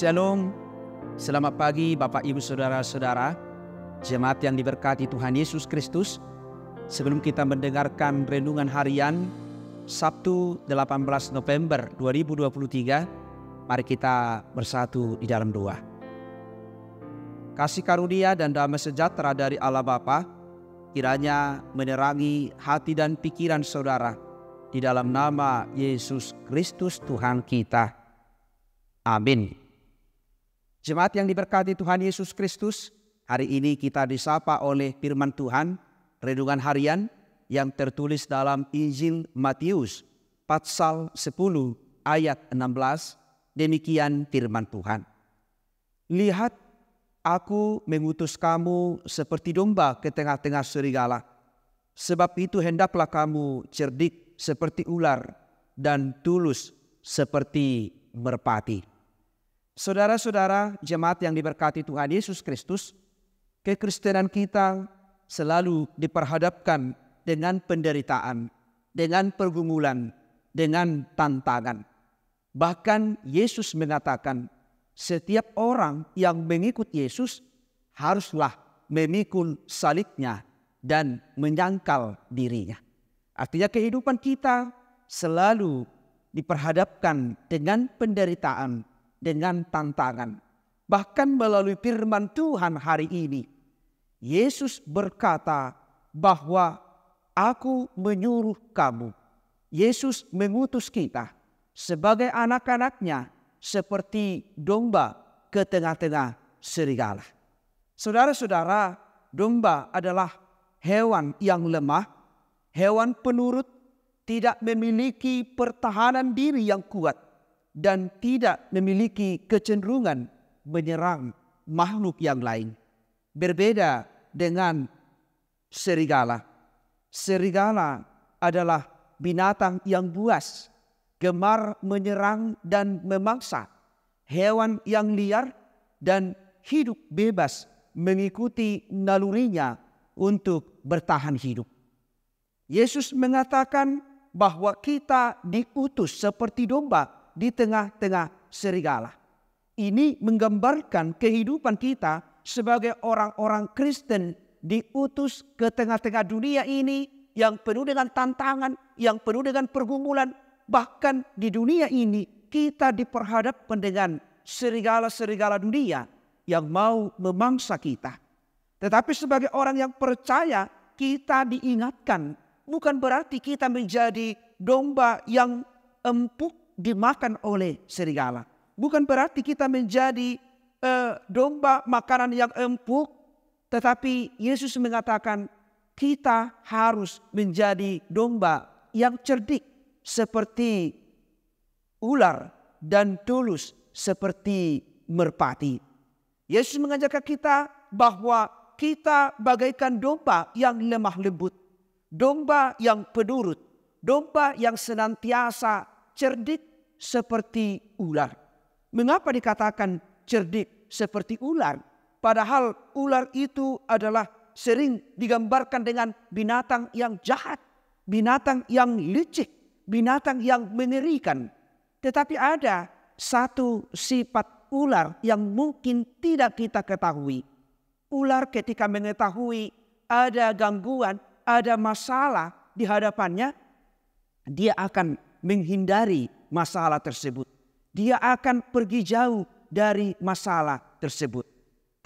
Shalom, selamat pagi Bapak Ibu Saudara-saudara, jemaat yang diberkati Tuhan Yesus Kristus. Sebelum kita mendengarkan renungan harian Sabtu 18 November 2023, mari kita bersatu di dalam doa. Kasih karunia dan damai sejahtera dari Allah Bapa kiranya menerangi hati dan pikiran saudara di dalam nama Yesus Kristus Tuhan kita. Amin. Jemaat yang diberkati Tuhan Yesus Kristus, hari ini kita disapa oleh firman Tuhan, Renungan Harian yang tertulis dalam Injil Matius pasal 10 ayat 16, demikian firman Tuhan. Lihat, aku mengutus kamu seperti domba ke tengah-tengah serigala. Sebab itu hendaklah kamu cerdik seperti ular dan tulus seperti merpati. Saudara-saudara jemaat yang diberkati Tuhan Yesus Kristus, kekristenan kita selalu diperhadapkan dengan penderitaan, dengan pergumulan, dengan tantangan. Bahkan Yesus mengatakan, setiap orang yang mengikut Yesus haruslah memikul salibnya dan menyangkal dirinya. Artinya kehidupan kita selalu diperhadapkan dengan penderitaan, dengan tantangan. Bahkan melalui firman Tuhan hari ini, Yesus berkata bahwa aku menyuruh kamu. Yesus mengutus kita sebagai anak-anaknya seperti domba ke tengah-tengah serigala. Saudara-saudara, domba adalah hewan yang lemah, hewan penurut, tidak memiliki pertahanan diri yang kuat dan tidak memiliki kecenderungan menyerang makhluk yang lain. Berbeda dengan serigala. Serigala adalah binatang yang buas, gemar menyerang dan memangsa hewan yang liar dan hidup bebas mengikuti nalurinya untuk bertahan hidup. Yesus mengatakan bahwa kita diutus seperti domba di tengah-tengah serigala. Ini menggambarkan kehidupan kita sebagai orang-orang Kristen diutus ke tengah-tengah dunia ini yang penuh dengan tantangan, yang penuh dengan pergumulan. Bahkan di dunia ini kita diperhadapkan dengan serigala-serigala dunia yang mau memangsa kita. Tetapi sebagai orang yang percaya kita diingatkan. Bukan berarti kita menjadi domba yang empuk dimakan oleh serigala. Bukan berarti kita menjadi uh, domba makanan yang empuk, tetapi Yesus mengatakan kita harus menjadi domba yang cerdik seperti ular dan tulus seperti merpati. Yesus mengajarkan kita bahwa kita bagaikan domba yang lemah lembut, domba yang pedurut domba yang senantiasa cerdik seperti ular. Mengapa dikatakan cerdik seperti ular? Padahal ular itu adalah sering digambarkan dengan binatang yang jahat, binatang yang licik, binatang yang mengerikan. Tetapi ada satu sifat ular yang mungkin tidak kita ketahui. Ular ketika mengetahui ada gangguan, ada masalah di hadapannya, dia akan menghindari masalah tersebut. Dia akan pergi jauh dari masalah tersebut.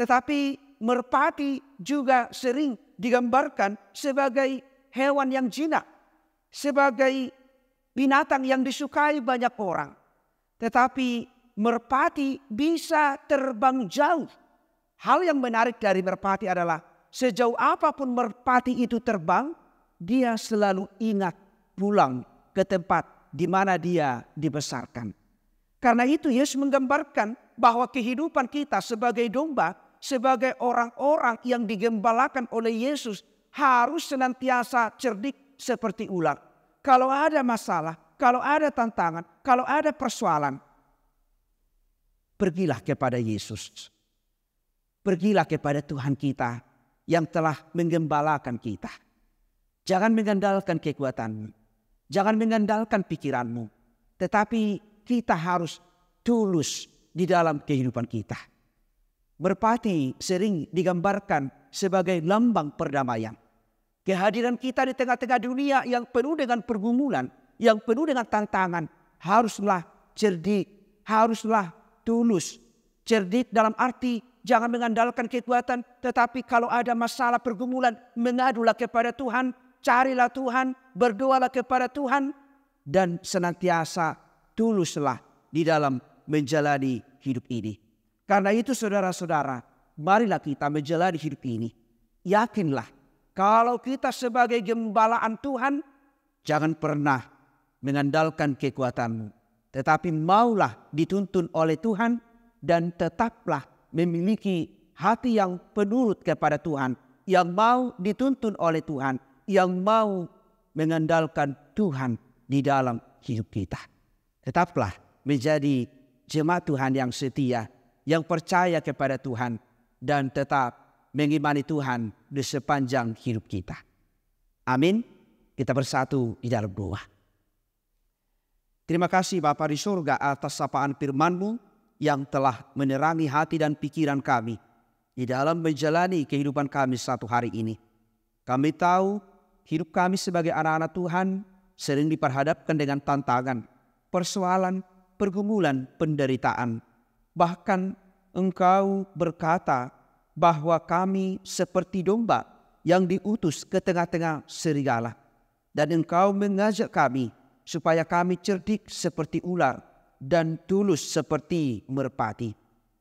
Tetapi merpati juga sering digambarkan sebagai hewan yang jinak, sebagai binatang yang disukai banyak orang. Tetapi merpati bisa terbang jauh. Hal yang menarik dari merpati adalah sejauh apapun merpati itu terbang, dia selalu ingat pulang ke tempat di mana dia dibesarkan. Karena itu Yesus menggambarkan bahwa kehidupan kita sebagai domba, sebagai orang-orang yang digembalakan oleh Yesus harus senantiasa cerdik seperti ular. Kalau ada masalah, kalau ada tantangan, kalau ada persoalan, pergilah kepada Yesus. Pergilah kepada Tuhan kita yang telah menggembalakan kita. Jangan mengandalkan kekuatanmu Jangan mengandalkan pikiranmu. Tetapi kita harus tulus di dalam kehidupan kita. Merpati sering digambarkan sebagai lambang perdamaian. Kehadiran kita di tengah-tengah dunia yang penuh dengan pergumulan, yang penuh dengan tantangan, haruslah cerdik, haruslah tulus. Cerdik dalam arti jangan mengandalkan kekuatan, tetapi kalau ada masalah pergumulan, mengadulah kepada Tuhan carilah Tuhan, berdoalah kepada Tuhan, dan senantiasa tuluslah di dalam menjalani hidup ini. Karena itu saudara-saudara, marilah kita menjalani hidup ini. Yakinlah, kalau kita sebagai gembalaan Tuhan, jangan pernah mengandalkan kekuatanmu. Tetapi maulah dituntun oleh Tuhan dan tetaplah memiliki hati yang penurut kepada Tuhan. Yang mau dituntun oleh Tuhan yang mau mengandalkan Tuhan di dalam hidup kita. Tetaplah menjadi jemaat Tuhan yang setia, yang percaya kepada Tuhan dan tetap mengimani Tuhan di sepanjang hidup kita. Amin. Kita bersatu di dalam doa. Terima kasih Bapa di surga atas sapaan firman-Mu yang telah menerangi hati dan pikiran kami di dalam menjalani kehidupan kami satu hari ini. Kami tahu hidup kami sebagai anak-anak Tuhan sering diperhadapkan dengan tantangan, persoalan, pergumulan, penderitaan. Bahkan engkau berkata bahwa kami seperti domba yang diutus ke tengah-tengah serigala. Dan engkau mengajak kami supaya kami cerdik seperti ular dan tulus seperti merpati.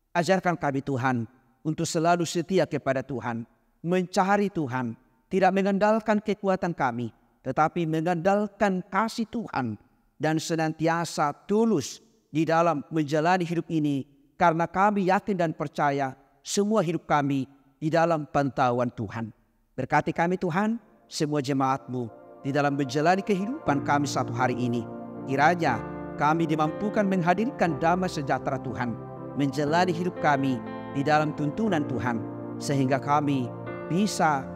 Ajarkan kami Tuhan untuk selalu setia kepada Tuhan, mencari Tuhan, tidak mengandalkan kekuatan kami, tetapi mengandalkan kasih Tuhan dan senantiasa tulus di dalam menjalani hidup ini karena kami yakin dan percaya semua hidup kami di dalam pantauan Tuhan. Berkati kami Tuhan, semua jemaatmu di dalam menjalani kehidupan kami satu hari ini. Kiranya kami dimampukan menghadirkan damai sejahtera Tuhan, menjalani hidup kami di dalam tuntunan Tuhan, sehingga kami bisa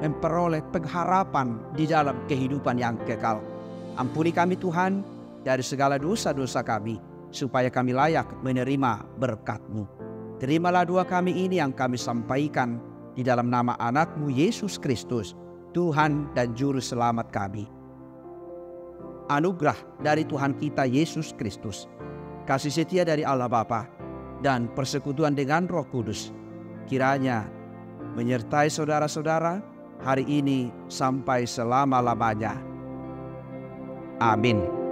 memperoleh pengharapan di dalam kehidupan yang kekal. Ampuni kami Tuhan dari segala dosa-dosa kami, supaya kami layak menerima berkat-Mu. Terimalah dua kami ini yang kami sampaikan di dalam nama anak-Mu Yesus Kristus, Tuhan dan Juru Selamat kami. Anugerah dari Tuhan kita Yesus Kristus, kasih setia dari Allah Bapa, dan persekutuan dengan roh kudus, kiranya menyertai saudara-saudara, hari ini sampai selama-lamanya. Amin.